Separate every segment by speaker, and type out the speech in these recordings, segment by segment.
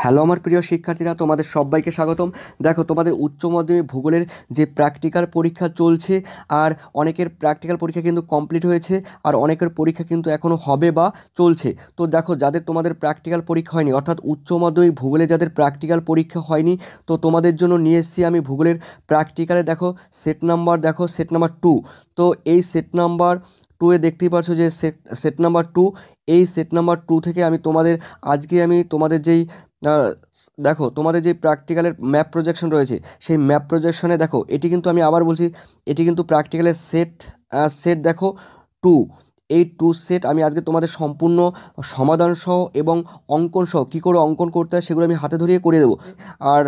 Speaker 1: hello আমার প্রিয় শিক্ষার্থীরা তোমাদের সবাইকে স্বাগতম দেখো তোমাদের উচ্চ মাধ্যমিক ভূগোলের যে প্র্যাকটিক্যাল পরীক্ষা চলছে আর অনেকের প্র্যাকটিক্যাল পরীক্ষা কিন্তু কমপ্লিট হয়েছে আর অনেকের পরীক্ষা কিন্তু এখনও হবে বা চলছে তো দেখো যাদের তোমাদের প্র্যাকটিক্যাল পরীক্ষা হয়নি অর্থাৎ উচ্চ মাধ্যমিক ভূগোলে যাদের প্র্যাকটিক্যাল পরীক্ষা হয়নি তো তোমাদের জন্য নিয়ে এসেছি আমি ভূগোলের প্র্যাকটিক্যালে দেখো সেট নাম্বার দেখো সেট নাম্বার টু তো এই সেট নাম্বার টুয়ে দেখতেই পাচ্ছ যে সেট সেট নাম্বার টু এই সেট নাম্বার টু থেকে আমি তোমাদের আজকে আমি তোমাদের যেই দেখো তোমাদের যে প্র্যাকটিক্যালের ম্যাপ প্রজেকশন রয়েছে সেই ম্যাপ প্রজেকশনে দেখো এটি কিন্তু আমি আবার বলছি এটি কিন্তু প্র্যাকটিক্যালের সেট সেট দেখো টু এই টু সেট আমি আজকে তোমাদের সম্পূর্ণ সমাধানসহ এবং অঙ্কন সহ কী করে অঙ্কন করতে হয় সেগুলো আমি হাতে ধরিয়ে করে দেবো আর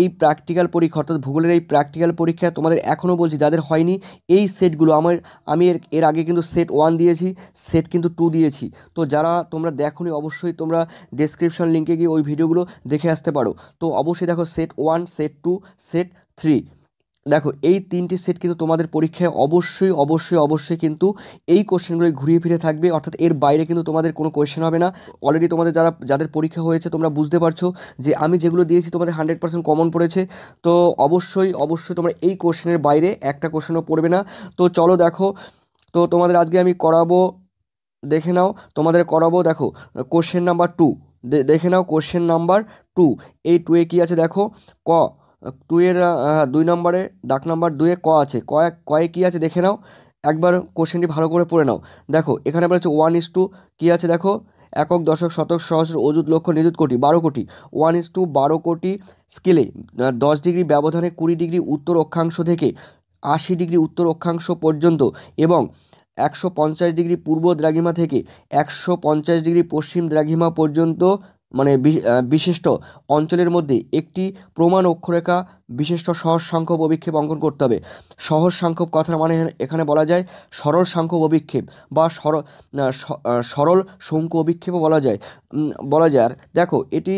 Speaker 1: এই প্র্যাকটিক্যাল পরীক্ষা অর্থাৎ ভূগোলের এই প্র্যাকটিক্যাল পরীক্ষা তোমাদের এখনও বলছি যাদের হয়নি এই সেটগুলো আমার আমি এর আগে কিন্তু সেট ওয়ান দিয়েছি সেট কিন্তু টু দিয়েছি তো যারা তোমরা দেখোনি অবশ্যই তোমরা ডেসক্রিপশন লিঙ্কে গিয়ে ওই ভিডিওগুলো দেখে আসতে পারো তো অবশ্যই দেখো set one set two set three দেখো এই তিনটি সেট কিন্তু তোমাদের পরীক্ষায় অবশ্যই অবশ্যই অবশ্যই কিন্তু এই কোশ্চেনগুলোই ঘুরিয়ে ফিরে থাকবে অর্থাৎ এর বাইরে কিন্তু তোমাদের কোনো কোয়েশ্চেন হবে না অলরেডি তোমাদের যারা যাদের পরীক্ষা হয়েছে তোমরা বুঝতে পারছো যে আমি যেগুলো দিয়েছি তোমাদের হান্ড্রেড পার্সেন্ট কমন পড়েছে তো অবশ্যই অবশ্যই তোমরা এই কোশ্চেনের বাইরে একটা কোশ্চেনও পড়বে না তো চলো দেখো তো তোমাদের আজকে আমি করাবো দেখে নাও তোমাদের করাবো দেখো কোশ্চেন নাম্বার টু দেখে নাও কোশ্চেন নাম্বার টু এই টুয়ে কী আছে দেখো ক টুয়ের হ্যাঁ, দুই নম্বরে দাগ নাম্বার দুয়ে ক আছে কয়ে কয়ে কী আছে দেখে নাও একবার কোশ্চেনটি ভালো করে পড়ে নাও দেখো এখানে বলেছে ওয়ান ইস টু কী আছে দেখো একক দশক শতক সহস্র অযুত লক্ষ নিযুত কোটি বারো কোটি ওয়ান ইস টু বারো কোটি স্কেলে দশ ডিগ্রি ব্যবধানে কুড়ি ডিগ্রি উত্তর অক্ষাংশ থেকে আশি ডিগ্রি উত্তর অক্ষাংশ পর্যন্ত এবং একশো পঞ্চাশ ডিগ্রি পূর্ব দ্রাঘিমা থেকে একশো পঞ্চাশ ডিগ্রি পশ্চিম দ্রাঘিমা পর্যন্ত মানে বিশিষ্ট অঞ্চলের মধ্যে একটি প্রমাণ অক্ষরেখা বিশিষ্ট সহজ সংখ্যক অভিক্ষেপ অঙ্কন করতে হবে সহজ সংখ্যক কথার মানে এখানে বলা যায় সরল সংখ্যক অভিক্ষেপ বা সরল সরল শঙ্কু অভিক্ষেপও বলা যায় বলা যায় আর দেখো এটি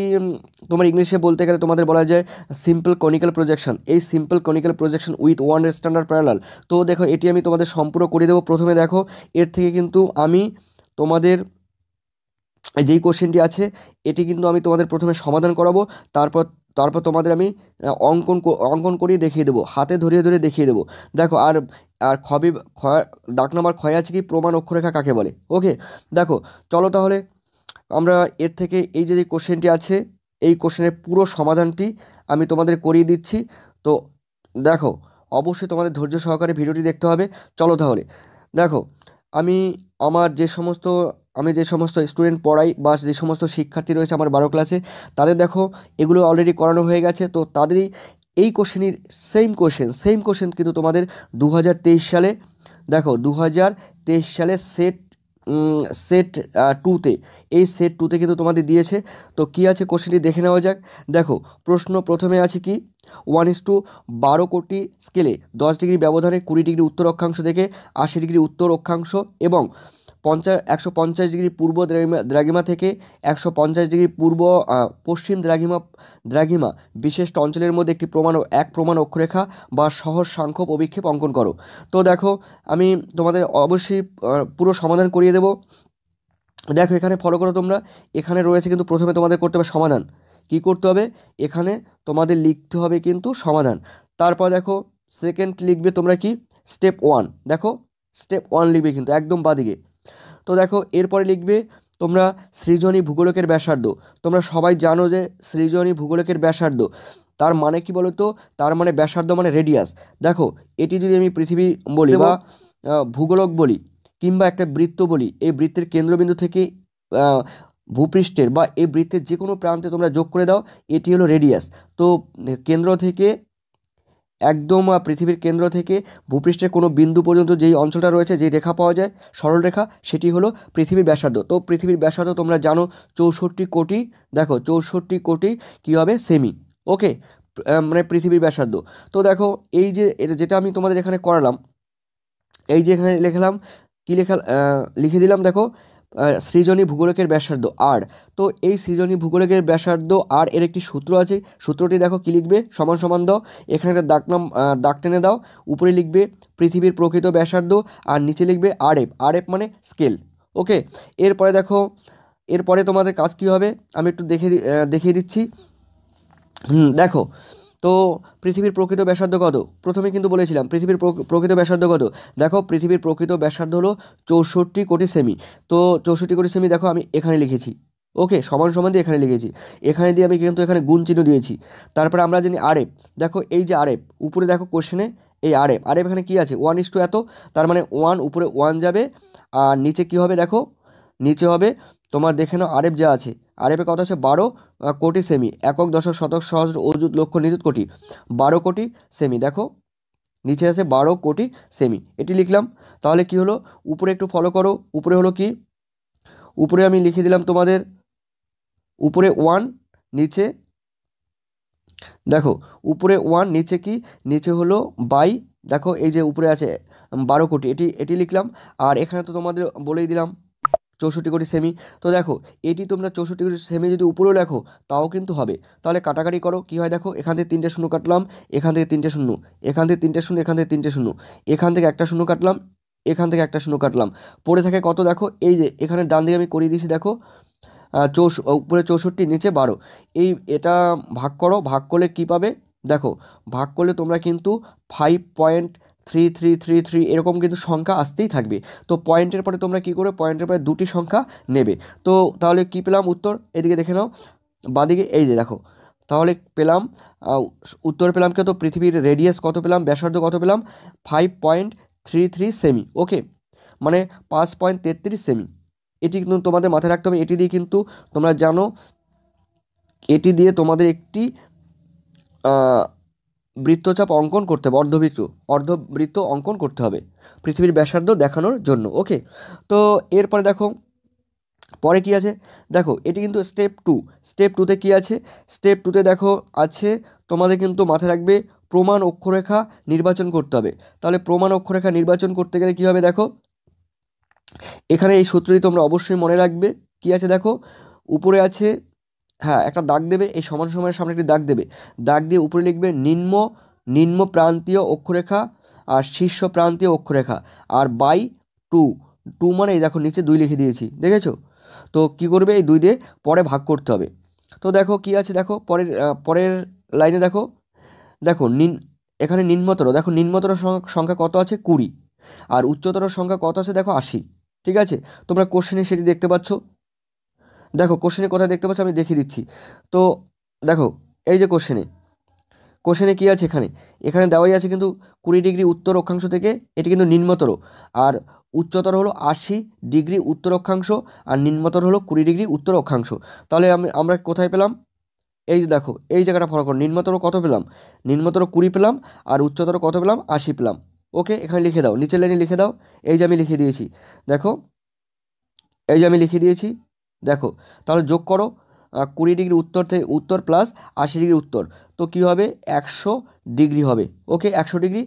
Speaker 1: তোমার ইংলিশে বলতে গেলে তোমাদের বলা যায় সিম্পল কনিক্যাল প্রজেকশন এই simple conical projection with one standard parallel তো দেখো এটি আমি তোমাদের সম্পূর্ণ করে দেবো প্রথমে দেখো এর থেকে কিন্তু আমি তোমাদের যেই কোশ্চেনটি আছে এটি কিন্তু আমি তোমাদের প্রথমে সমাধান করাবো তারপর তারপর তোমাদের আমি অঙ্কন অঙ্কন করিয়ে দেখিয়ে দেবো হাতে ধরিয়ে ধরে দেখিয়ে দেবো দেখো আর আর খবি খ ডাক নাম্বার ক্ষয় আছে কি প্রমাণ অক্ষরেখা কাকে বলে ওকে দেখো চলো তাহলে আমরা এর থেকে এই যে কোশ্চেনটি আছে এই কোশ্চেনের পুরো সমাধানটি আমি তোমাদের করিয়ে দিচ্ছি তো দেখো অবশ্যই তোমাদের ধৈর্য সহকারে ভিডিওটি দেখতে হবে চলো তাহলে দেখো আমি আমার যে সমস্ত আমি যে সমস্ত স্টুডেন্ট পড়াই বা যে সমস্ত শিক্ষার্থী রয়েছে আমার বারো ক্লাসে তাদের দেখো এগুলো অলরেডি করানো হয়ে গেছে তো তাদেরই এই কোশ্চেনের সেম কোশ্চেন সেম কোশ্চেন কিন্তু তোমাদের দু সালে দেখো দু সালে সেট সেট টুতে এই সেট টুতে কিন্তু তোমাদের দিয়েছে তো কি আছে কোশ্চেনটি দেখে নেওয়া যাক দেখো প্রশ্ন প্রথমে আছে কি ওয়ান ইস টু বারো কোটি স্কেলে দশ ডিগ্রি ব্যবধানে কুড়ি ডিগ্রি উত্তর অক্ষাংশ থেকে আশি ডিগ্রি উত্তর অক্ষাংশ এবং পঞ্চাশ একশো পঞ্চাশ ডিগ্রি পূর্ব দ্রাঘিমা দ্রাগিমা থেকে একশো পঞ্চাশ ডিগ্রি পূর্ব পশ্চিম দ্রাগিমা দ্রাঘিমা বিশিষ্ট অঞ্চলের মধ্যে একটি প্রমাণ এক প্রমাণ অক্ষরেখা বা সহজ সাংখ্যপ অভিক্ষেপ অঙ্কন করো তো দেখো আমি তোমাদের অবশ্যই পুরো সমাধান করিয়ে দেবো দেখো এখানে ফলো করো তোমরা এখানে রয়েছে কিন্তু প্রথমে তোমাদের করতে হবে সমাধান কি করতে হবে এখানে তোমাদের লিখতে হবে কিন্তু সমাধান তারপর দেখো সেকেন্ড লিখবে তোমরা কি স্টেপ ওয়ান দেখো স্টেপ ওয়ান লিখবে কিন্তু একদম বাদিকে তো দেখো এরপরে লিখবে তোমরা সৃজনী ভূগোলকের ব্যাসার্ধ তোমরা সবাই জানো যে সৃজনী ভূগোলকের ব্যাসার্ধ তার মানে কি বলতো তার মানে ব্যাসার্ধ মানে রেডিয়াস দেখো এটি যদি আমি পৃথিবী বলি বা ভূগোলক বলি কিংবা একটা বৃত্ত বলি এই বৃত্তের কেন্দ্রবিন্দু থেকে ভূপৃষ্ঠের বা এই বৃত্তের যে কোনো প্রান্তে তোমরা যোগ করে দাও এটি হলো রেডিয়াস তো কেন্দ্র থেকে একদম পৃথিবীর কেন্দ্র থেকে ভূপৃষ্ঠের কোনো বিন্দু পর্যন্ত যেই অঞ্চলটা রয়েছে যেই রেখা পাওয়া যায় সরল রেখা সেটি হলো পৃথিবীর ব্যাসার্ধ তো পৃথিবীর ব্যাসার্ধ তোমরা জানো চৌষট্টি কোটি দেখো চৌষট্টি কোটি কী হবে সেমি ওকে মানে পৃথিবীর ব্যাসার্ধ তো দেখো এই যে যেটা আমি তোমাদের এখানে করালাম এই যে এখানে লিখলাম কী লেখা লিখে দিলাম দেখো সৃজনী ভূগোলকের ব্যাসার্ধ আর তো এই সৃজনী ভূগোলকের ব্যাসার্ধ আর এর একটি সূত্র আছে সূত্রটি দেখো কী লিখবে সমান সমান দাও এখানে একটা দাগ নাম দাগ টেনে দাও উপরে লিখবে পৃথিবীর প্রকৃত ব্যাসার্ধ আর নিচে লিখবে আর এফ আর এফ মানে স্কেল ওকে এরপরে দেখো এরপরে তোমাদের কাজ কী হবে আমি একটু দেখে দেখিয়ে দিচ্ছি দেখো তো পৃথিবীর প্রকৃত ব্যাসার্ধ কত প্রথমে কিন্তু বলেছিলাম পৃথিবীর প্রকৃত ব্যাসার্ধ কত দেখো পৃথিবীর প্রকৃত ব্যাসার্ধ হলো চৌষট্টি কোটি সেমি তো চৌষট্টি কোটি সেমি দেখো আমি এখানে লিখেছি ওকে সমান সমান দিয়ে এখানে লিখেছি এখানে দিয়ে আমি কিন্তু এখানে গুণ চিহ্ন দিয়েছি তারপরে আমরা জানি আরেফ দেখো এই যে আরেফ উপরে দেখো কোশ্চেনে এই আরেফ আরএফ এখানে কী আছে ওয়ান ইস টু এত তার মানে ওয়ান উপরে ওয়ান যাবে আর নিচে কি হবে দেখো নিচে হবে তোমার দেখে নাও আরেফ যা আছে আর এপে কথা আছে বারো কোটি সেমি একক দশক শতক সহস্র অযুত লক্ষ নিযুত কোটি বারো কোটি সেমি দেখো নিচে আছে বারো কোটি সেমি এটি লিখলাম তাহলে কি হলো উপরে একটু ফলো করো উপরে হলো কি উপরে আমি লিখে দিলাম তোমাদের উপরে ওয়ান নিচে দেখো উপরে ওয়ান নিচে কি নিচে হলো বাই দেখো এই যে উপরে আছে বারো কোটি এটি এটি লিখলাম আর এখানে তো তোমাদের বলেই দিলাম চৌষট্টি কোটি সেমি তো দেখো এটি তোমরা চৌষট্টি কোটি সেমি যদি উপরেও লেখো তাও কিন্তু হবে তাহলে কাটাকাটি করো কী হয় দেখো এখান থেকে তিনটে শূন্য কাটলাম এখান থেকে তিনটে শূন্য এখান থেকে তিনটে শূন্য এখান থেকে তিনটে শূন্য এখান থেকে একটা শূন্য কাটলাম এখান থেকে একটা শূন্য কাটলাম পড়ে থাকে কত দেখো এই যে এখানে ডান দিকে আমি করিয়ে দিয়েছি দেখো চৌষ উপরে চৌষট্টি নিচে বারো এই এটা ভাগ করো ভাগ করলে কি পাবে দেখো ভাগ করলে তোমরা কিন্তু five point three three three three এরকম কিন্তু সংখ্যা আসতেই থাকবে তো পয়েন্টের পরে তোমরা কি করে পয়েন্টের পরে দুটি সংখ্যা নেবে তো তাহলে কি পেলাম উত্তর এদিকে দেখে নাও বাঁদিকে এই যে দেখো তাহলে পেলাম উত্তর পেলাম কত পৃথিবীর রেডিয়াস কত পেলাম ব্যাসার্ধ কত পেলাম ফাইভ পয়েন্ট থ্রি থ্রি সেমি ওকে মানে পাঁচ পয়েন্ট তেত্রিশ সেমি এটি কিন্তু তোমাদের মাথায় রাখতে হবে এটি দিয়ে কিন্তু তোমরা জানো এটি দিয়ে তোমাদের একটি বৃত্তচাপ অঙ্কন করতে হবে অর্ধবৃত্ত অর্ধবৃত্ত অঙ্কন করতে হবে পৃথিবীর ব্যাসার্ধ দেখানোর জন্য ওকে তো এরপরে দেখো পরে কি আছে দেখো এটি কিন্তু স্টেপ টু স্টেপ টুতে কি আছে স্টেপ টুতে দেখো আছে তোমাদের কিন্তু মাথায় রাখবে প্রমাণ অক্ষরেখা নির্বাচন করতে হবে তাহলে প্রমাণ অক্ষরেখা নির্বাচন করতে গেলে কী হবে দেখো এখানে এই সূত্রটি তোমরা অবশ্যই মনে রাখবে কি আছে দেখো উপরে আছে হ্যাঁ একটা দাগ দেবে এই সমান সময়ের সামনে একটি দাগ দেবে দাগ দিয়ে উপরে লিখবে নিম্ন নিম্ন প্রান্তীয় অক্ষরেখা আর শীর্ষ প্রান্তীয় অক্ষরেখা আর বাই টু টু মানে এই দেখো নিচে দুই লিখে দিয়েছি দেখেছো তো কি করবে এই দুই দিয়ে পরে ভাগ করতে হবে তো দেখো কি আছে দেখো পরের পরের লাইনে দেখো দেখো নিন এখানে নিম্নতর দেখো নিম্নতর সংখ্যা কত আছে কুড়ি আর উচ্চতর সংখ্যা কত আছে দেখো আশি ঠিক আছে তোমরা কোশ্চেনে সেটি দেখতে পাচ্ছ দেখো কোশ্চেনে কোথায় দেখতে পাচ্ছ আমি দেখিয়ে দিচ্ছি তো দেখো এই যে কোশ্চেনে কোশ্চেনে কী আছে এখানে এখানে দেওয়াই আছে কিন্তু কুড়ি ডিগ্রি উত্তর অক্ষাংশ থেকে এটি কিন্তু নিম্নতর আর উচ্চতর হলো আশি ডিগ্রি উত্তর অক্ষাংশ আর নিম্নতর হলো কুড়ি ডিগ্রি উত্তর অক্ষাংশ তাহলে আমি আমরা কোথায় পেলাম এই যে দেখো এই জায়গাটা ফলো করো নিম্নতর কত পেলাম নিম্নতর কুড়ি পেলাম আর উচ্চতর কত পেলাম আশি পেলাম ওকে এখানে লিখে দাও নিচের লাইনে লিখে দাও এই যে আমি লিখে দিয়েছি দেখো এই যে আমি লিখে দিয়েছি দেখো তাহলে যোগ করো কুড়ি ডিগ্রি উত্তর থেকে উত্তর প্লাস আশি ডিগ্রি উত্তর তো কী হবে একশো ডিগ্রি হবে ওকে একশো ডিগ্রি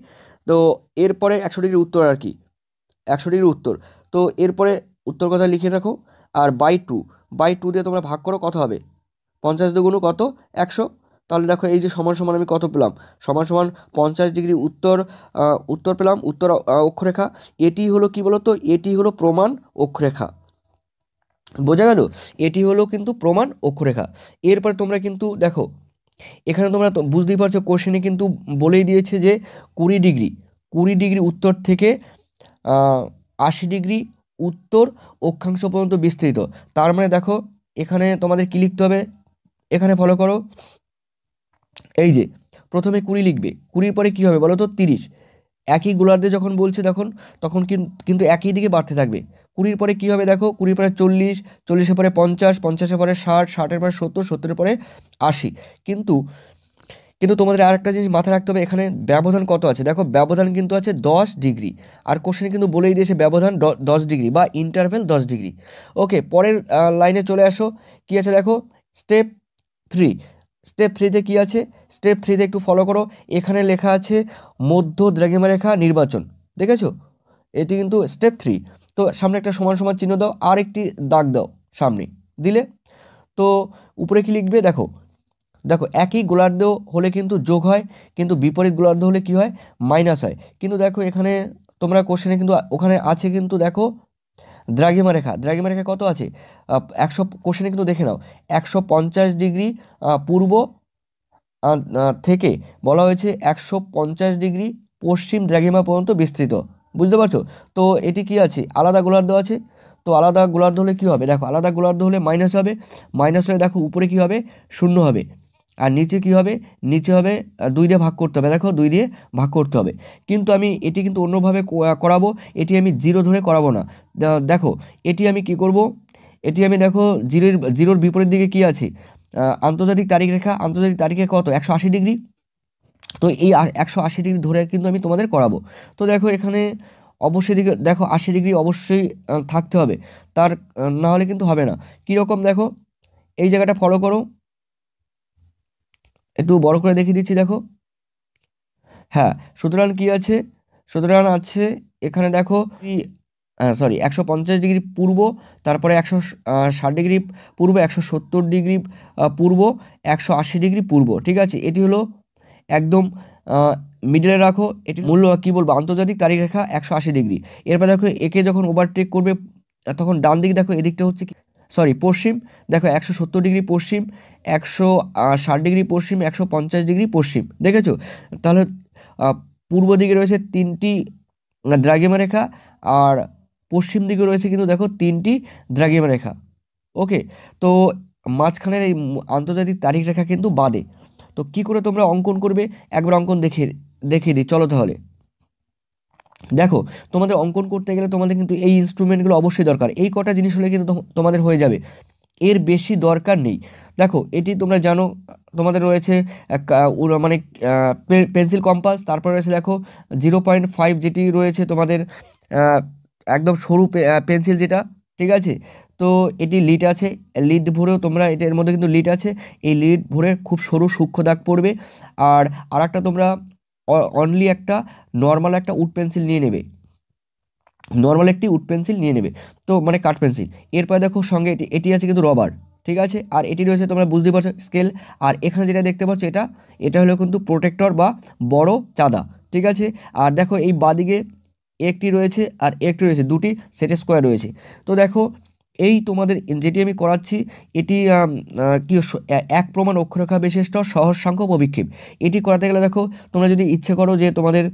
Speaker 1: তো এরপরে একশো ডিগ্রি উত্তর আর কি একশো ডিগ্রি উত্তর তো এরপরে উত্তর কথা লিখে রাখো আর বাই টু বাই টু দিয়ে তোমরা ভাগ করো কত হবে পঞ্চাশ দুগুণ কত একশো তাহলে দেখো এই যে সমান সমান আমি কত পেলাম সমান সমান পঞ্চাশ ডিগ্রি উত্তর উত্তর পেলাম উত্তর অক্ষরেখা এটি হলো কি বলো তো এটি হলো প্রমাণ অক্ষরেখা বোঝা গেল এটি হলো কিন্তু প্রমাণ অক্ষরেখা এরপর তোমরা কিন্তু দেখো এখানে তোমরা বুঝতেই পারছো কোশ্চেনে কিন্তু বলেই দিয়েছে যে কুড়ি ডিগ্রি কুড়ি ডিগ্রি উত্তর থেকে আশি ডিগ্রি উত্তর অক্ষাংশ পর্যন্ত বিস্তৃত তার মানে দেখো এখানে তোমাদের কী লিখতে হবে এখানে ফলো করো এই যে প্রথমে কুড়ি লিখবে কুড়ির পরে কী হবে বলো তো তিরিশ একই গোলারদের যখন বলছে তখন তখন কিন্তু একই দিকে বাড়তে থাকবে কুড়ির পরে কী হবে দেখো কুড়ির পরে চল্লিশ চল্লিশের পরে পঞ্চাশ পঞ্চাশের পরে ষাট ষাটের পরে সত্তর সত্তরের পরে আশি কিন্তু কিন্তু তোমাদের আর একটা জিনিস মাথায় রাখতে হবে এখানে ব্যবধান কত আছে দেখো ব্যবধান কিন্তু আছে দশ ডিগ্রি আর কোশ্চেন কিন্তু বলেই দিয়েছে ব্যবধান দশ ডিগ্রি বা ইন্টারভেল দশ ডিগ্রি ওকে পরের লাইনে চলে আসো কী আছে দেখো স্টেপ থ্রি স্টেপ থ্রিতে কি আছে স্টেপ থ্রিতে একটু ফলো করো এখানে লেখা আছে মধ্য দ্রাঘিমারেখা নির্বাচন দেখেছো এটি কিন্তু স্টেপ থ্রি তো সামনে একটা সমান সমান চিহ্ন দাও আর একটি দাগ দাও সামনে দিলে তো উপরে কি লিখবে দেখো দেখো একই গোলার্ধ হলে কিন্তু যোগ হয় কিন্তু বিপরীত গোলার্ধ হলে কি হয় মাইনাস হয় কিন্তু দেখো এখানে তোমরা কোশ্চেনে কিন্তু ওখানে আছে কিন্তু দেখো দ্রাঘিমা রেখা দ্রাঘিমা রেখা কত আছে একশো কোশ্চেনে কিন্তু দেখে নাও একশো পঞ্চাশ ডিগ্রি পূর্ব থেকে বলা হয়েছে একশো পঞ্চাশ ডিগ্রি পশ্চিম দ্রাঘিমা পর্যন্ত বিস্তৃত বুঝতে পারছো তো এটি কি আছে আলাদা গোলার্ধ আছে তো আলাদা গোলার্ধ হলে কী হবে দেখো আলাদা গোলার্ধ হলে মাইনাস হবে মাইনাস হলে দেখো উপরে কী হবে শূন্য হবে আর নিচে কি হবে নিচে হবে দুই দিয়ে ভাগ করতে হবে দেখো দুই দিয়ে ভাগ করতে হবে কিন্তু আমি এটি কিন্তু অন্যভাবে করাবো এটি আমি জিরো ধরে করাবো না দেখো এটি আমি কি করব এটি আমি দেখো জিরোর জিরোর বিপরীত দিকে কি আছে আন্তর্জাতিক তারিখ রেখা আন্তর্জাতিক তারিখে কত একশো আশি ডিগ্রি তো এই একশো আশি ডিগ্রি ধরে কিন্তু আমি তোমাদের করাবো তো দেখো এখানে অবশ্যই দিকে দেখো আশি ডিগ্রি অবশ্যই থাকতে হবে তার না হলে কিন্তু হবে না কীরকম দেখো এই জায়গাটা ফলো করো একটু বড় করে দেখিয়ে দিচ্ছি দেখো হ্যাঁ সুতরাং কি আছে সুতরাং আছে এখানে দেখো সরি একশো পঞ্চাশ ডিগ্রি পূর্ব তারপরে একশো ষাট ডিগ্রি পূর্ব একশো সত্তর ডিগ্রি পূর্ব একশো আশি ডিগ্রি পূর্ব ঠিক আছে এটি হলো একদম মিডলে রাখো এটি মূল্য কী বলবো আন্তর্জাতিক তারিখ রেখা একশো আশি ডিগ্রি এরপর দেখো একে যখন ওভারটেক করবে তখন ডান দিক দেখো এদিকটা হচ্ছে কি সরি পশ্চিম দেখো একশো সত্তর ডিগ্রি পশ্চিম একশো ষাট ডিগ্রি পশ্চিম একশো পঞ্চাশ ডিগ্রি পশ্চিম দেখেছো তাহলে পূর্ব দিকে রয়েছে তিনটি দ্রাগিমা রেখা আর পশ্চিম দিকে রয়েছে কিন্তু দেখো তিনটি দ্রাগিমা রেখা ওকে তো মাঝখানের এই আন্তর্জাতিক তারিখ রেখা কিন্তু বাদে তো কি করে তোমরা অঙ্কন করবে একবার অঙ্কন দেখে দেখিয়ে দিই চলো তাহলে দেখো তোমাদের অঙ্কন করতে গেলে তোমাদের কিন্তু এই ইনস্ট্রুমেন্টগুলো অবশ্যই দরকার এই কটা জিনিস হলে কিন্তু তোমাদের হয়ে যাবে এর বেশি দরকার নেই দেখো এটি তোমরা জানো তোমাদের রয়েছে মানে পেন্সিল কম্পাস তারপরে রয়েছে দেখো জিরো পয়েন্ট ফাইভ যেটি রয়েছে তোমাদের একদম সরু পেন্সিল যেটা ঠিক আছে তো এটি লিড আছে লিড ভরেও তোমরা এটার মধ্যে কিন্তু লিড আছে এই লিড ভরে খুব সরু সূক্ষ্ম দাগ পড়বে আর আর একটা তোমরা অনলি একটা নর্মাল একটা উড পেন্সিল নিয়ে নেবে নর্মাল একটি উড পেন্সিল নিয়ে নেবে তো মানে কাঠ পেন্সিল এরপরে দেখো সঙ্গে এটি এটি আছে কিন্তু রবার ঠিক আছে আর এটি রয়েছে তোমরা বুঝতে পারছো স্কেল আর এখানে যেটা দেখতে পাচ্ছ এটা এটা হলো কিন্তু প্রোটেক্টর বা বড় চাঁদা ঠিক আছে আর দেখো এই বাদিকে একটি রয়েছে আর একটি রয়েছে দুটি সেটে স্কোয়ার রয়েছে তো দেখো এই তোমাদের যেটি আমি করাচ্ছি এটি কী এক প্রমাণ অক্ষরেখা বিশিষ্ট সহজ সংখ্যক অভিক্ষেপ এটি করাতে গেলে দেখো তোমরা যদি ইচ্ছে করো যে তোমাদের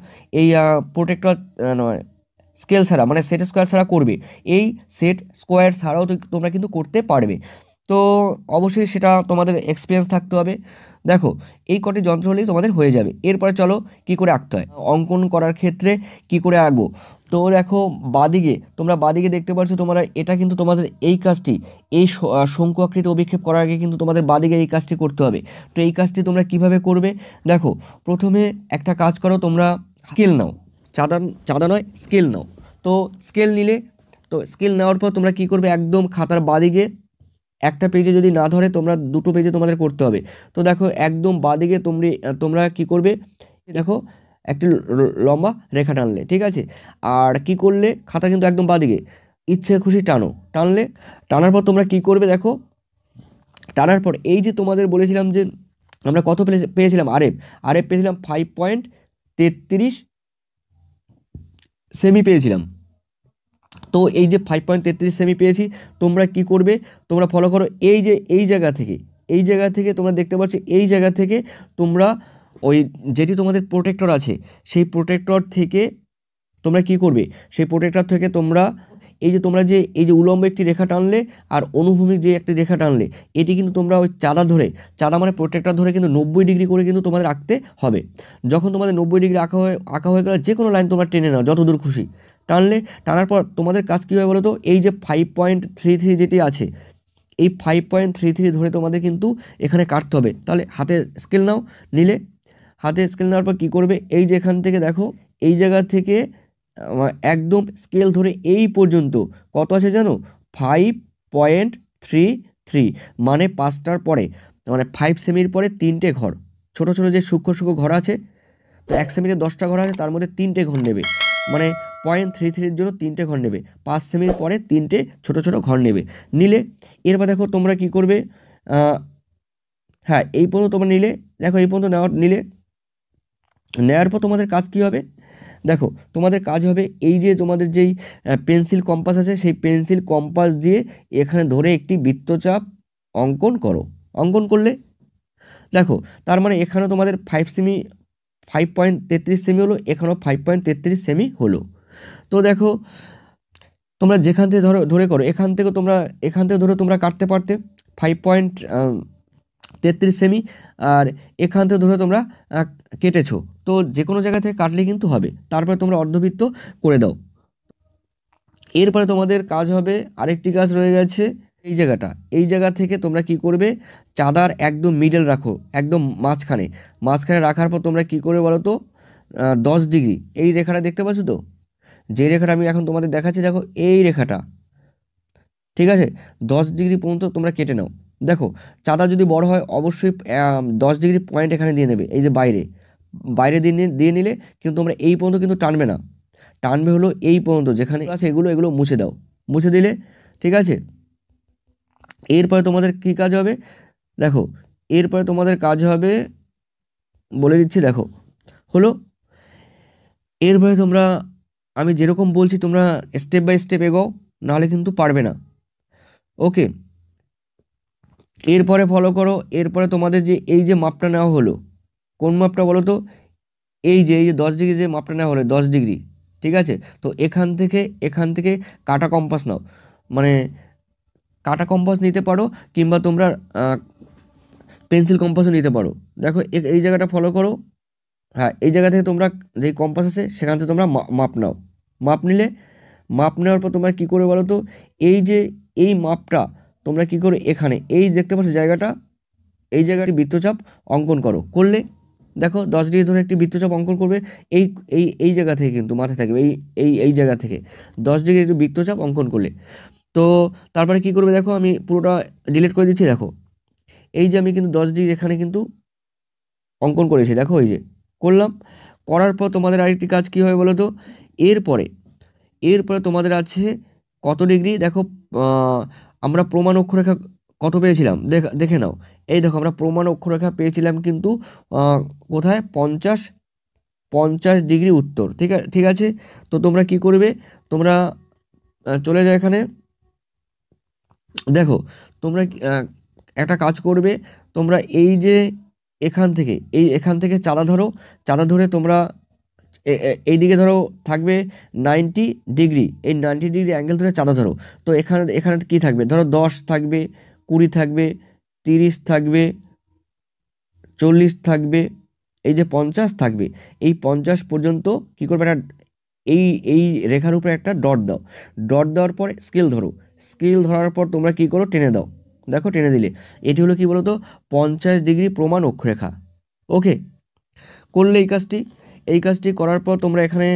Speaker 1: এই প্রোটেক্টর নয় স্কেল ছাড়া মানে সেট স্কোয়ার ছাড়া করবে এই সেট স্কোয়ার ছাড়াও তোমরা কিন্তু করতে পারবে তো অবশ্যই সেটা তোমাদের এক্সপিরিয়েন্স থাকতে হবে দেখো এই কটি যন্ত্র হলেই তোমাদের হয়ে যাবে এরপরে চলো কি করে আঁকতে হয় অঙ্কন করার ক্ষেত্রে কি করে আঁকবো তো দেখো বাদিকে তোমরা বাদিকে দেখতে পাচ্ছো তোমরা এটা কিন্তু তোমাদের এই কাজটি এই শঙ্কু আকৃতি অভিক্ষেপ করার আগে কিন্তু তোমাদের বাদিকে এই কাজটি করতে হবে তো এই কাজটি তোমরা কিভাবে করবে দেখো প্রথমে একটা কাজ করো তোমরা স্কেল নাও চাঁদা চাঁদা নয় স্কেল নাও তো স্কেল নিলে তো স্কেল নেওয়ার পর তোমরা কি করবে একদম খাতার বাদিকে একটা পেজে যদি না ধরে তোমরা দুটো পেজে তোমাদের করতে হবে তো দেখো একদম বাদিকে তোমরা তোমরা কি করবে দেখো একটি লম্বা রেখা টানলে ঠিক আছে আর কি করলে খাতা কিন্তু একদম বাদিকে ইচ্ছে খুশি টানো টানলে টানার পর তোমরা কি করবে দেখো টানার পর এই যে তোমাদের বলেছিলাম যে আমরা কত পেয়েছিলাম আরেফ আরেফ পেয়েছিলাম ফাইভ পয়েন্ট তেত্রিশ সেমি পেয়েছিলাম তো এই যে ফাইভ পয়েন্ট তেত্রিশ সেমি পেয়েছি তোমরা কি করবে তোমরা ফলো করো এই যে এই জায়গা থেকে এই জায়গা থেকে তোমরা দেখতে পাচ্ছ এই জায়গা থেকে তোমরা ওই যেটি তোমাদের প্রোটেক্টর আছে সেই প্রোটেক্টর থেকে তোমরা কি করবে সেই প্রোটেক্টর থেকে তোমরা এই যে তোমরা যে এই যে উলম্ব একটি রেখা টানলে আর অনুভূমিক যে একটি রেখা টানলে এটি কিন্তু তোমরা ওই চাঁদা ধরে চাঁদা মানে প্রত্যেকটা ধরে কিন্তু নব্বই ডিগ্রি করে কিন্তু তোমাদের আঁকতে হবে যখন তোমাদের নব্বই ডিগ্রি আঁকা হয়ে আঁকা হয়ে গেলে যে কোনো লাইন তোমরা টেনে নাও যত দূর খুশি টানলে টানার পর তোমাদের কাজ কী হয় বলো তো এই যে ফাইভ পয়েন্ট থ্রি থ্রি যেটি আছে এই ফাইভ পয়েন্ট থ্রি থ্রি ধরে তোমাদের কিন্তু এখানে কাটতে হবে তাহলে হাতে স্কেল নাও নিলে হাতে স্কেল নেওয়ার পর কী করবে এই যে এখান থেকে দেখো এই জায়গা থেকে একদম স্কেল ধরে এই পর্যন্ত কত আছে জানো ফাইভ পয়েন্ট থ্রি থ্রি মানে পাঁচটার পরে মানে ফাইভ সেমির পরে তিনটে ঘর ছোট ছোট যে সূক্ষ্ম সূক্ষ্ম ঘর আছে তো এক সেমিতে দশটা ঘর আছে তার মধ্যে তিনটে ঘর নেবে মানে পয়েন্ট থ্রি থ্রির জন্য তিনটে ঘর নেবে পাঁচ সেমির পরে তিনটে ছোট ছোট ঘর নেবে নিলে এরপর দেখো তোমরা কি করবে হ্যাঁ এই পর্যন্ত তোমরা নিলে দেখো এই পর্যন্ত নেওয়ার নিলে নেওয়ার পর তোমাদের কাজ কী হবে দেখো তোমাদের কাজ হবে এই যে তোমাদের যেই পেন্সিল কম্পাস আছে সেই পেন্সিল কম্পাস দিয়ে এখানে ধরে একটি বৃত্তচাপ অঙ্কন করো অঙ্কন করলে দেখো তার মানে এখানে তোমাদের ফাইভ সেমি ফাইভ পয়েন্ট তেত্রিশ সেমি হলো এখানেও ফাইভ পয়েন্ট তেত্রিশ সেমি হলো তো দেখো তোমরা যেখান থেকে ধরো ধরে করো এখান থেকে তোমরা এখান থেকে ধরে তোমরা কাটতে পারতে ফাইভ পয়েন্ট তেত্রিশ সেমি আর এখান থেকে ধরে তোমরা কেটেছো তো যে কোনো জায়গা থেকে কাটলে কিন্তু হবে তারপরে তোমরা অর্ধবৃত্ত করে দাও এরপরে তোমাদের কাজ হবে আরেকটি কাজ রয়ে গেছে এই জায়গাটা এই জায়গা থেকে তোমরা কি করবে চাঁদার একদম মিডল রাখো একদম মাঝখানে মাঝখানে রাখার পর তোমরা কি করে বলো তো দশ ডিগ্রি এই রেখাটা দেখতে পাচ্ছ তো যে রেখাটা আমি এখন তোমাদের দেখাচ্ছি দেখো এই রেখাটা ঠিক আছে দশ ডিগ্রি পর্যন্ত তোমরা কেটে নাও দেখো চাঁদা যদি বড় হয় অবশ্যই দশ ডিগ্রি পয়েন্ট এখানে দিয়ে নেবে এই যে বাইরে বাইরে দিয়ে দিয়ে নিলে কিন্তু তোমরা এই পর্যন্ত কিন্তু টানবে না টানবে হলো এই পর্যন্ত যেখানে আছে এগুলো এগুলো মুছে দাও মুছে দিলে ঠিক আছে এরপরে তোমাদের কি কাজ হবে দেখো এরপরে তোমাদের কাজ হবে বলে দিচ্ছি দেখো হলো এরপরে তোমরা আমি যেরকম বলছি তোমরা স্টেপ বাই স্টেপ এগোও নাহলে কিন্তু পারবে না ওকে এরপরে ফলো করো এরপরে তোমাদের যে এই যে মাপটা নেওয়া হলো কোন মাপটা বলো তো এই যে এই যে দশ ডিগ্রি যে মাপটা নেওয়া হলো দশ ডিগ্রি ঠিক আছে তো এখান থেকে এখান থেকে কাটা কম্পাস নাও মানে কাটা কম্পাস নিতে পারো কিংবা তোমরা পেন্সিল কম্পাসও নিতে পারো দেখো এই জায়গাটা ফলো করো হ্যাঁ এই জায়গা থেকে তোমরা যেই কম্পাস আছে সেখান থেকে তোমরা মাপ নাও মাপ নিলে মাপ নেওয়ার পর তোমরা কী করে বলো তো এই যে এই মাপটা তোমরা কি করো এখানে এই দেখতে পাচ্ছ জায়গাটা এই জায়গাটি বৃত্তচাপ অঙ্কন করো করলে দেখো দশ ডিগ্রি ধরে একটি বৃত্তচাপ অঙ্কন করবে এই এই এই জায়গা থেকে কিন্তু মাথায় থাকবে এই এই এই জায়গা থেকে দশ ডিগ্রি একটি বৃত্তচাপ অঙ্কন করলে তো তারপরে কি করবে দেখো আমি পুরোটা ডিলিট করে দিচ্ছি দেখো এই যে আমি কিন্তু দশ ডিগ্রি এখানে কিন্তু অঙ্কন করেছি দেখো এই যে করলাম করার পর তোমাদের আরেকটি কাজ কী হবে বলো তো এরপরে এরপরে তোমাদের আছে কত ডিগ্রি দেখো আমরা প্রমাণ অক্ষরেখা কত পেয়েছিলাম দেখে নাও এই দেখো আমরা প্রমাণ অক্ষরেখা পেয়েছিলাম কিন্তু কোথায় পঞ্চাশ পঞ্চাশ ডিগ্রি উত্তর ঠিক আছে ঠিক আছে তো তোমরা কি করবে তোমরা চলে যাও এখানে দেখো তোমরা একটা কাজ করবে তোমরা এই যে এখান থেকে এই এখান থেকে চাঁদা ধরো চাঁদা ধরে তোমরা এই দিকে ধরো থাকবে নাইনটি ডিগ্রি এই নাইনটি ডিগ্রি অ্যাঙ্গেল ধরে চাঁদা ধরো তো এখানে এখানে কি থাকবে ধরো দশ থাকবে কুড়ি থাকবে তিরিশ থাকবে চল্লিশ থাকবে এই যে পঞ্চাশ থাকবে এই পঞ্চাশ পর্যন্ত কী করবে একটা এই এই রেখার উপরে একটা ডট দাও ডট দেওয়ার পর স্কেল ধরো স্কেল ধরার পর তোমরা কী করো টেনে দাও দেখো টেনে দিলে এটি হলো কি তো পঞ্চাশ ডিগ্রি প্রমাণ অক্ষরেখা ওকে করলে এই কাজটি এই কাজটি করার পর তোমরা এখানে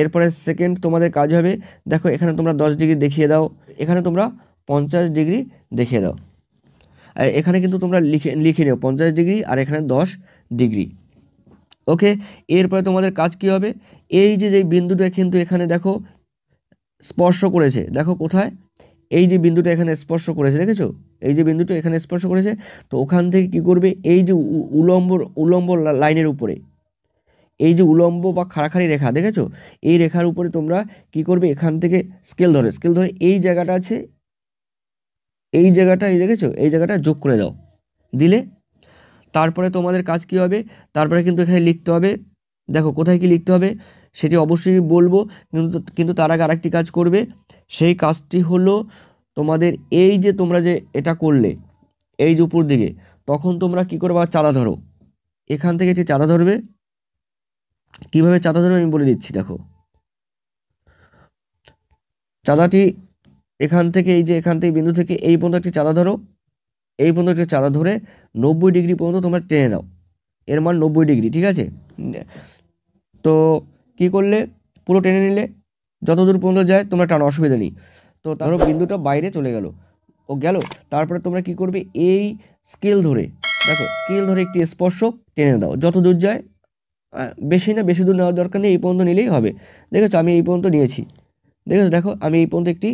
Speaker 1: এরপরে সেকেন্ড তোমাদের কাজ হবে দেখো এখানে তোমরা দশ ডিগ্রি দেখিয়ে দাও এখানে তোমরা পঞ্চাশ ডিগ্রি দেখিয়ে দাও আর এখানে কিন্তু তোমরা লিখে লিখে নিও পঞ্চাশ ডিগ্রি আর এখানে দশ ডিগ্রি ওকে এরপরে তোমাদের কাজ কি হবে এই যে যে বিন্দুটা কিন্তু এখানে দেখো স্পর্শ করেছে দেখো কোথায় এই যে বিন্দুটা এখানে স্পর্শ করেছে দেখেছো এই যে বিন্দুটা এখানে স্পর্শ করেছে তো ওখান থেকে কি করবে এই যে উলম্ব উলম্ব লাইনের উপরে এই যে উলম্ব বা খাড়াখাড়ি রেখা দেখেছো এই রেখার উপরে তোমরা কি করবে এখান থেকে স্কেল ধরে স্কেল ধরে এই জায়গাটা আছে এই জায়গাটা এই দেখেছো এই জায়গাটা যোগ করে দাও দিলে তারপরে তোমাদের কাজ কি হবে তারপরে কিন্তু এখানে লিখতে হবে দেখো কোথায় কি লিখতে হবে সেটি অবশ্যই বলবো কিন্তু কিন্তু তার আগে আরেকটি কাজ করবে সেই কাজটি হলো তোমাদের এই যে তোমরা যে এটা করলে এই যে উপর দিকে তখন তোমরা কি করবে চাঁদা ধরো এখান থেকে এটি চাঁদা ধরবে কিভাবে চাঁদা ধরবে আমি বলে দিচ্ছি দেখো চাঁদাটি এখান থেকে এই যে এখান থেকে বিন্দু থেকে এই পর্যন্ত একটি চাঁদা ধরো এই পর্যন্ত একটি চাঁদা ধরে নব্বই ডিগ্রি পর্যন্ত তোমরা টেনে নাও এর মান নব্বই ডিগ্রি ঠিক আছে তো কি করলে পুরো টেনে নিলে যত দূর পর্যন্ত যায় তোমরা টানো অসুবিধা নেই তো ধরো বিন্দুটা বাইরে চলে গেল ও গেল তারপরে তোমরা কি করবে এই স্কেল ধরে দেখো স্কেল ধরে একটি স্পর্শ টেনে দাও যত দূর যায় বেশি না বেশি দূর নেওয়ার দরকার নেই এই পর্যন্ত নিলেই হবে দেখেছো আমি এই পর্যন্ত নিয়েছি দেখেছো দেখো আমি এই পর্যন্ত একটি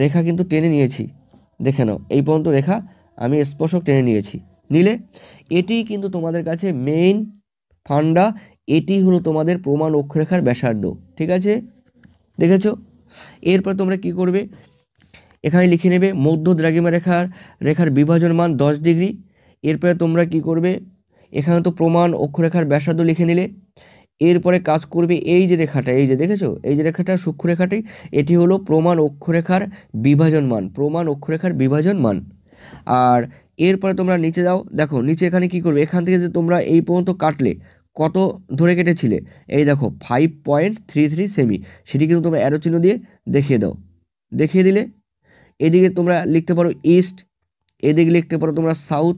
Speaker 1: রেখা কিন্তু টেনে নিয়েছি দেখে নাও এই পর্যন্ত রেখা আমি স্পর্শক টেনে নিয়েছি নিলে এটি কিন্তু তোমাদের কাছে মেইন ফান্ডা এটি হলো তোমাদের প্রমাণ অক্ষরেখার ব্যাসার্ধ ঠিক আছে দেখেছ এরপর তোমরা কি করবে এখানে লিখে নেবে মধ্য দ্রাগিমা রেখার রেখার বিভাজন মান দশ ডিগ্রি এরপরে তোমরা কি করবে এখানে তো প্রমাণ অক্ষরেখার ব্যাসার্ধ লিখে নিলে এরপরে কাজ করবে এই যে রেখাটা এই যে দেখেছো এই যে রেখাটা সূক্ষ্মরেখাটি এটি হলো প্রমাণ অক্ষরেখার বিভাজন মান প্রমাণ অক্ষরেখার বিভাজন মান আর এরপরে তোমরা নিচে যাও দেখো নিচে এখানে কি করবে এখান থেকে যে তোমরা এই পর্যন্ত কাটলে কত ধরে কেটেছিলে এই দেখো ফাইভ পয়েন্ট থ্রি থ্রি সেমি সেটি কিন্তু তোমরা অ্যারো চিহ্ন দিয়ে দেখিয়ে দাও দেখিয়ে দিলে এদিকে তোমরা লিখতে পারো ইস্ট এদিকে লিখতে পারো তোমরা সাউথ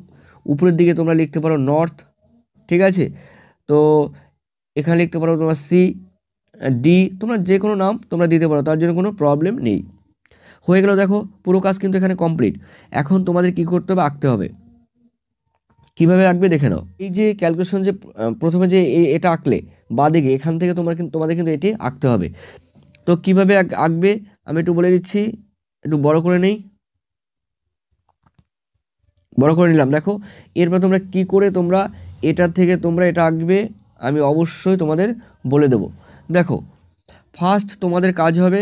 Speaker 1: উপরের দিকে তোমরা লিখতে পারো নর্থ ঠিক আছে তো এখানে লিখতে পারো তোমার সি ডি তোমরা যে কোনো নাম তোমরা দিতে পারো তার জন্য কোনো প্রবলেম নেই হয়ে গেল দেখো পুরো কাজ কিন্তু এখানে কমপ্লিট এখন তোমাদের কি করতে হবে আঁকতে হবে কীভাবে আঁকবে দেখে নাও এই যে ক্যালকুলেশন যে প্রথমে যে এটা আঁকলে বা দিকে এখান থেকে তোমার কিন্তু তোমাদের কিন্তু এটি আঁকতে হবে তো কিভাবে আঁকবে আমি একটু বলে দিচ্ছি একটু বড় করে নেই বড় করে নিলাম দেখো এরপর তোমরা কি করে তোমরা এটার থেকে তোমরা এটা আঁকবে আমি অবশ্যই তোমাদের বলে দেব দেখো ফার্স্ট তোমাদের কাজ হবে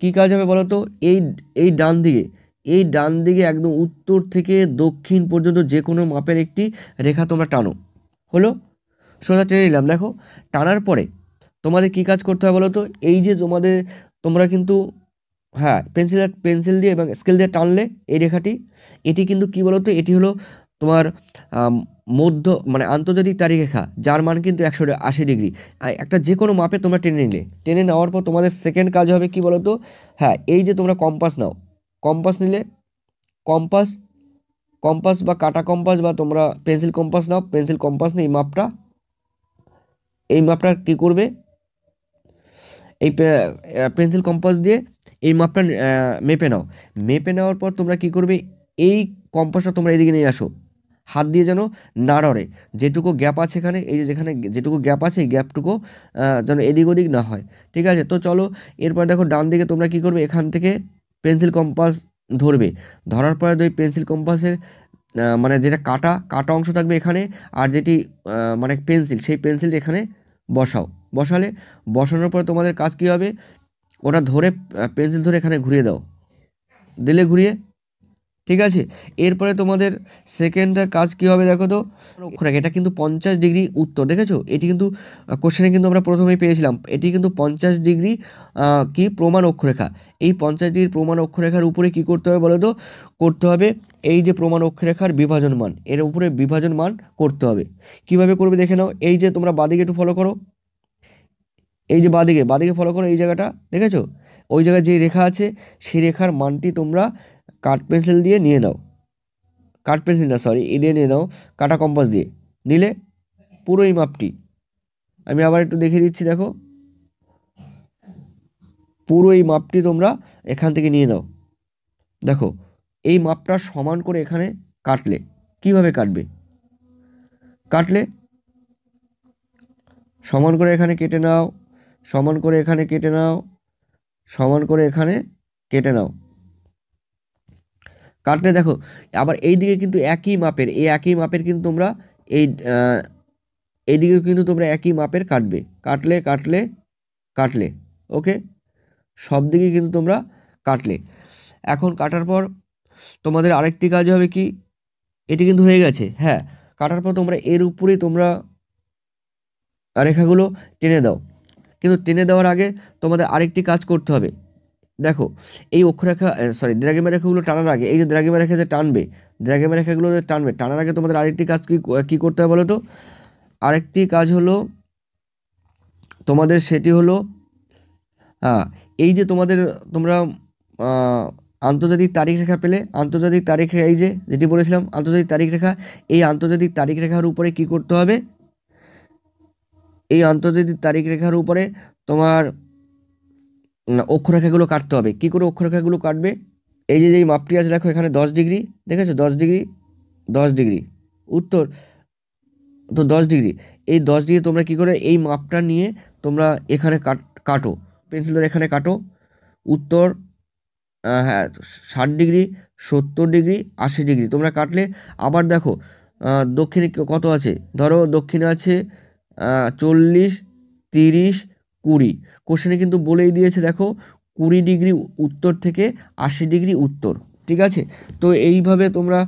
Speaker 1: কি কাজ হবে বলো তো এই এই ডান দিকে এই ডান দিকে একদম উত্তর থেকে দক্ষিণ পর্যন্ত যে কোনো মাপের একটি রেখা তোমরা টানো হলো সোজা টেনে নিলাম দেখো টানার পরে তোমাদের কি কাজ করতে হবে বলো তো এই যে তোমাদের তোমরা কিন্তু হ্যাঁ পেন্সিল পেন্সিল দিয়ে এবং স্কেল দিয়ে টানলে এই রেখাটি এটি কিন্তু কি বলো তো এটি হলো তোমার মধ্য মানে আন্তর্জাতিক খা যার মান কিন্তু একশো আশি ডিগ্রি একটা যে কোনো মাপে তোমরা টেনে নিলে টেনে নেওয়ার পর তোমাদের সেকেন্ড কাজ হবে কি বলো তো হ্যাঁ এই যে তোমরা কম্পাস নাও কম্পাস নিলে কম্পাস কম্পাস বা কাটা কম্পাস বা তোমরা পেন্সিল কম্পাস নাও পেন্সিল কম্পাস নিয়ে এই মাপটা এই মাপটা কি করবে এই পেন্সিল কম্পাস দিয়ে এই মাপটা মেপে নাও মেপে নেওয়ার পর তোমরা কি করবে এই কম্পাসটা তোমরা এদিকে নিয়ে আসো হাত দিয়ে যেন না নড়ে যেটুকু গ্যাপ আছে এখানে এই যে যেখানে যেটুকু গ্যাপ আছে এই গ্যাপটুকু যেন এদিক ওদিক না হয় ঠিক আছে তো চলো এরপর দেখো ডান দিকে তোমরা কি করবে এখান থেকে পেন্সিল কম্পাস ধরবে ধরার পরে ওই পেন্সিল কম্পাসের মানে যেটা কাটা কাটা অংশ থাকবে এখানে আর যেটি মানে পেন্সিল সেই পেন্সিল এখানে বসাও বসালে বসানোর পরে তোমাদের কাজ কী হবে ওটা ধরে পেন্সিল ধরে এখানে ঘুরিয়ে দাও দিলে ঘুরিয়ে ঠিক আছে এরপরে তোমাদের সেকেন্ডটার কাজ কী হবে দেখো তো খোরাক এটা কিন্তু পঞ্চাশ ডিগ্রি উত্তর দেখেছো এটি কিন্তু কোশ্চেনে কিন্তু আমরা প্রথমেই পেয়েছিলাম এটি কিন্তু পঞ্চাশ ডিগ্রি কি প্রমাণ অক্ষরেখা এই পঞ্চাশ ডিগ্রির প্রমাণ অক্ষরেখার উপরে কি করতে হবে বলো তো করতে হবে এই যে প্রমাণ অক্ষরেখার বিভাজন মান এর উপরে বিভাজন মান করতে হবে কিভাবে করবে দেখে নাও এই যে তোমরা বাদিকে একটু ফলো করো এই যে বাদিকে বাদিকে ফলো করো এই জায়গাটা দেখেছো ওই জায়গায় যে রেখা আছে সেই রেখার মানটি তোমরা কাঠ পেন্সিল দিয়ে নিয়ে নাও কাঠ পেন্সিল না সরি এ দিয়ে নিয়ে নাও কাটা কম্পাস দিয়ে নিলে পুরো এই মাপটি আমি আবার একটু দেখিয়ে দিচ্ছি দেখো পুরো এই মাপটি তোমরা এখান থেকে নিয়ে নাও দেখো এই মাপটা সমান করে এখানে কাটলে কিভাবে কাটবে কাটলে সমান করে এখানে কেটে নাও সমান করে এখানে কেটে নাও সমান করে এখানে কেটে নাও কাটলে দেখো আবার এই দিকে কিন্তু একই মাপের এই একই মাপের কিন্তু তোমরা এই দিকে কিন্তু তোমরা একই মাপের কাটবে কাটলে কাটলে কাটলে ওকে সব দিকে কিন্তু তোমরা কাটলে এখন কাটার পর তোমাদের আরেকটি কাজ হবে কি এটি কিন্তু হয়ে গেছে হ্যাঁ কাটার পর তোমরা এর উপরে তোমরা রেখাগুলো টেনে দাও কিন্তু টেনে দেওয়ার আগে তোমাদের আরেকটি কাজ করতে হবে দেখো এই অক্ষরেখা সরি দ্রাগেমা রেখাগুলো টানার আগে এই যে দ্রাগেমা রেখা যে টানবে দ্রাগেমা রেখাগুলো যে টানবে টানার আগে তোমাদের আরেকটি কাজ কী কী করতে হবে বলো তো আরেকটি কাজ হলো তোমাদের সেটি হলো হ্যাঁ এই যে তোমাদের তোমরা আন্তর্জাতিক তারিখ রেখা পেলে আন্তর্জাতিক তারিখ এই যে যেটি বলেছিলাম আন্তর্জাতিক তারিখ রেখা এই আন্তর্জাতিক তারিখ রেখার উপরে কি করতে হবে এই আন্তর্জাতিক তারিখ রেখার উপরে তোমার অক্ষরেখাগুলো কাটতে হবে কী করে অক্ষরেখাগুলো কাটবে এই যে যেই মাপটি আছে দেখো এখানে দশ ডিগ্রি দেখেছো দশ ডিগ্রি দশ ডিগ্রি উত্তর তো দশ ডিগ্রি এই দশ ডিগ্রি তোমরা কি করে এই মাপটা নিয়ে তোমরা এখানে কাট কাটো পেন্সিল ধরে এখানে কাটো উত্তর হ্যাঁ ষাট ডিগ্রি সত্তর ডিগ্রি আশি ডিগ্রি তোমরা কাটলে আবার দেখো দক্ষিণে কত আছে ধরো দক্ষিণে আছে চল্লিশ তিরিশ কুড়ি কোশ্চেনে কিন্তু বলেই দিয়েছে দেখো কুড়ি ডিগ্রি উত্তর থেকে আশি ডিগ্রি উত্তর ঠিক আছে তো এইভাবে তোমরা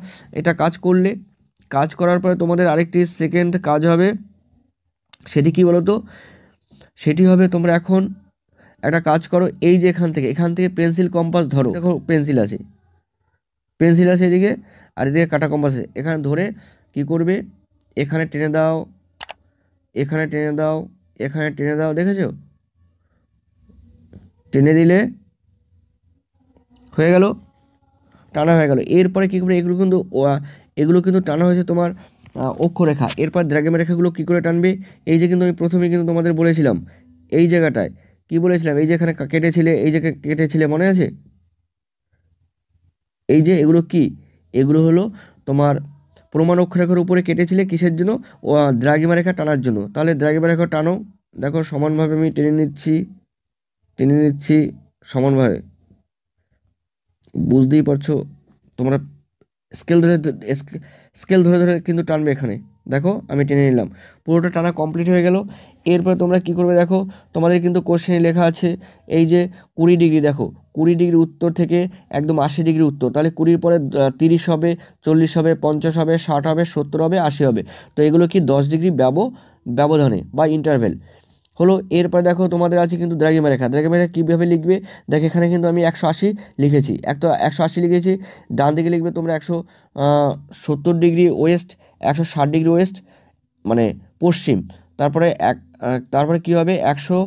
Speaker 1: এটা কাজ করলে কাজ করার পরে তোমাদের আরেকটি সেকেন্ড কাজ হবে সেটি কি বলো তো সেটি হবে তোমরা এখন একটা কাজ করো এই যে এখান থেকে এখান থেকে পেন্সিল কম্পাস ধরো দেখো পেন্সিল আছে পেন্সিল আছে এদিকে আর এদিকে কাটা কম্পাস আছে এখানে ধরে কি করবে এখানে টেনে দাও এখানে টেনে দাও এখানে টেনে দাও দেখেছো টেনে দিলে হয়ে গেল টানা হয়ে গেল এরপরে কী করবে এগুলো কিন্তু এগুলো কিন্তু টানা হয়েছে তোমার অক্ষরেখা এরপর দ্রাগেমা রেখাগুলো কী করে টানবে এই যে কিন্তু আমি প্রথমে কিন্তু তোমাদের বলেছিলাম এই জায়গাটায় কি বলেছিলাম এই যে এখানে কেটেছিলে এই যে কেটেছিলে মনে আছে এই যে এগুলো কি এগুলো হলো তোমার প্রমাণ অক্ষরেখার উপরে কেটেছিলে কিসের জন্য দ্রাগিমা রেখা টানার জন্য তাহলে দ্রাগিমা রেখা টানো দেখো সমানভাবে আমি টেনে নিচ্ছি টেনে নিচ্ছি সমানভাবে বুঝতেই পারছো তোমরা স্কেল ধরে স্কেল ধরে ধরে কিন্তু টানবে এখানে দেখো আমি টেনে নিলাম পুরোটা টানা কমপ্লিট হয়ে গেল এরপরে তোমরা কি করবে দেখো তোমাদের কিন্তু কোশ্চেনে লেখা আছে এই যে কুড়ি ডিগ্রি দেখো কুড়ি ডিগ্রি উত্তর থেকে একদম আশি ডিগ্রি উত্তর তাহলে কুড়ির পরে তিরিশ হবে চল্লিশ হবে পঞ্চাশ হবে ষাট হবে সত্তর হবে আশি হবে তো এগুলো কি দশ ডিগ্রি ব্যব ব্যবধানে বা ইন্টারভেল হলো এরপর দেখো তোমাদের আছে কিন্তু দ্রাগিমা রেখা দ্রাগিমা রেখা কীভাবে লিখবে দেখো এখানে কিন্তু আমি একশো আশি লিখেছি এক তো একশো আশি লিখেছি ডান দিকে লিখবে তোমরা একশো সত্তর ডিগ্রি ওয়েস্ট একশো ষাট ডিগ্রি ওয়েস্ট মানে পশ্চিম তারপরে এক তারপরে কী হবে একশো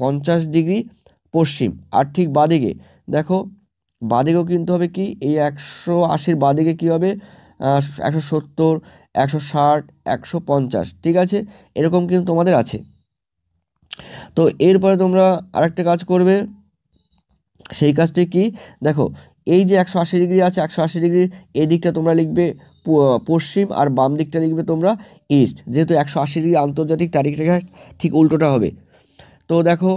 Speaker 1: পঞ্চাশ ডিগ্রি পশ্চিম আর ঠিক বাদিকে দেখো বাদিকেও কিন্তু হবে কি এই একশো আশির বাদিকে কী হবে একশো সত্তর একশো ষাট একশো পঞ্চাশ ঠিক আছে এরকম কিন্তু তোমাদের আছে তো এরপরে তোমরা আরেকটা কাজ করবে সেই কাজটি কি দেখো এই যে একশো আশি ডিগ্রি আছে একশো আশি ডিগ্রির এদিকটা তোমরা লিখবে পশ্চিম আর বাম দিকটা লিখবে তোমরা ইস্ট যেহেতু একশো আশি ডিগ্রি আন্তর্জাতিক তারিখ রেখা ঠিক উল্টোটা হবে তো দেখো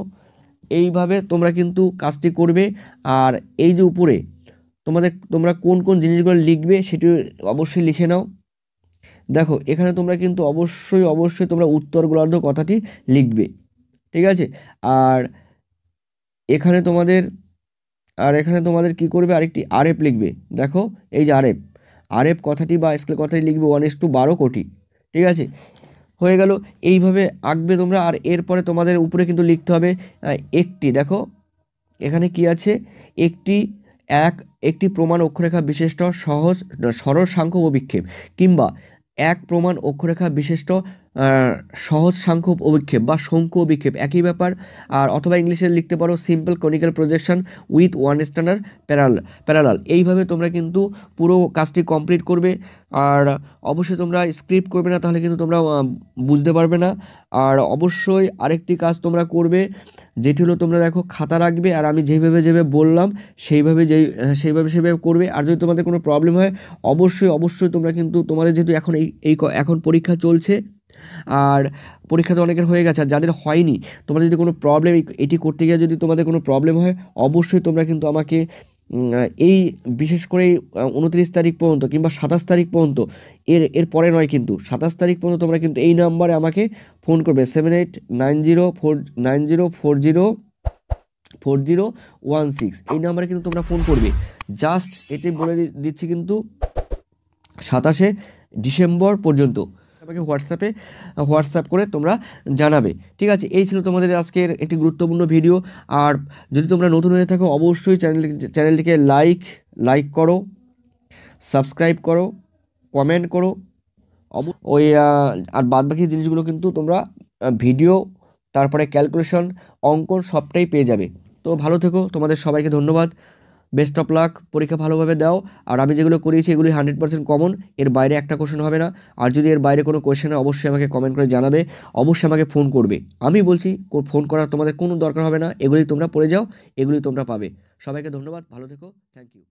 Speaker 1: এইভাবে তোমরা কিন্তু কাজটি করবে আর এই যে উপরে তোমাদের তোমরা কোন কোন জিনিসগুলো লিখবে সেটি অবশ্যই লিখে নাও দেখো এখানে তোমরা কিন্তু অবশ্যই অবশ্যই তোমরা উত্তর গোলার্ধ কথাটি লিখবে ঠিক আছে আর এখানে তোমাদের আর এখানে তোমাদের কি করবে আরেকটি আরএফ লিখবে দেখো এই যে আরএফ আরএফ কথাটি বা স্কেল কথাটি লিখবে ওয়ান ইস টু বারো কোটি ঠিক আছে হয়ে গেল এইভাবে আঁকবে তোমরা আর এরপরে তোমাদের উপরে কিন্তু লিখতে হবে একটি দেখো এখানে কি আছে একটি এক একটি প্রমাণ অক্ষরেখা বিশিষ্ট সহজ সরল সাংখ্য ও বিক্ষেপ কিংবা এক প্রমাণ অক্ষরেখা বিশিষ্ট সহজ সাংখ্য অভিক্ষেপ বা শঙ্কু অভিক্ষেপ একই ব্যাপার আর অথবা ইংলিশে লিখতে পারো simple conical projection with one standard parallel parallel এইভাবে তোমরা কিন্তু পুরো কাজটি কমপ্লিট করবে আর অবশ্যই তোমরা স্ক্রিপ্ট করবে না তাহলে কিন্তু তোমরা বুঝতে পারবে না আর অবশ্যই আরেকটি কাজ তোমরা করবে যেটি হলো তোমরা দেখো খাতা রাখবে আর আমি যেভাবে যেভাবে বললাম সেইভাবে যেই সেইভাবে সেভাবে করবে আর যদি তোমাদের কোনো প্রবলেম হয় অবশ্যই অবশ্যই তোমরা কিন্তু তোমাদের যেহেতু এখন এই এই এখন পরীক্ষা চলছে আর পরীক্ষা তো অনেকের হয়ে গেছে আর যাদের হয়নি তোমাদের যদি কোনো প্রবলেম এটি করতে গিয়ে যদি তোমাদের কোনো প্রবলেম হয় অবশ্যই তোমরা কিন্তু আমাকে এই বিশেষ করে উনত্রিশ তারিখ পর্যন্ত কিংবা সাতাশ তারিখ পর্যন্ত এর এর পরে নয় কিন্তু সাতাশ তারিখ পর্যন্ত তোমরা কিন্তু এই নাম্বারে আমাকে ফোন করবে seven eight nine zero four nine zero four zero four zero one six এই নাম্বারে কিন্তু তোমরা ফোন করবে জাস্ট এটি বলে দিচ্ছি কিন্তু সাতাশে ডিসেম্বর পর্যন্ত আমাকে হোয়াটসঅ্যাপে হোয়াটসঅ্যাপ করে তোমরা জানাবে ঠিক আছে এই ছিল তোমাদের আজকের একটি গুরুত্বপূর্ণ ভিডিও আর যদি তোমরা নতুন হয়ে থাকো অবশ্যই চ্যানেল চ্যানেলটিকে লাইক লাইক করো সাবস্ক্রাইব করো কমেন্ট করো ওই আর বাদবাকি জিনিসগুলো কিন্তু তোমরা ভিডিও তারপরে ক্যালকুলেশন অঙ্কন সবটাই পেয়ে যাবে তো ভালো থেকো তোমাদের সবাইকে ধন্যবাদ বেস্ট অফ লাক পরীক্ষা ভালোভাবে দাও আর আমি যেগুলো করিয়েছি এগুলি হান্ড্রেড পার্সেন্ট কমন এর বাইরে একটা কোশ্চেন হবে না আর যদি এর বাইরে কোনো কোশ্চেন হয় অবশ্যই আমাকে কমেন্ট করে জানাবে অবশ্যই আমাকে ফোন করবে আমি বলছি ফোন করার তোমাদের কোনো দরকার হবে না এগুলি তোমরা পড়ে যাও এগুলি তোমরা পাবে সবাইকে ধন্যবাদ ভালো থেকো থ্যাংক ইউ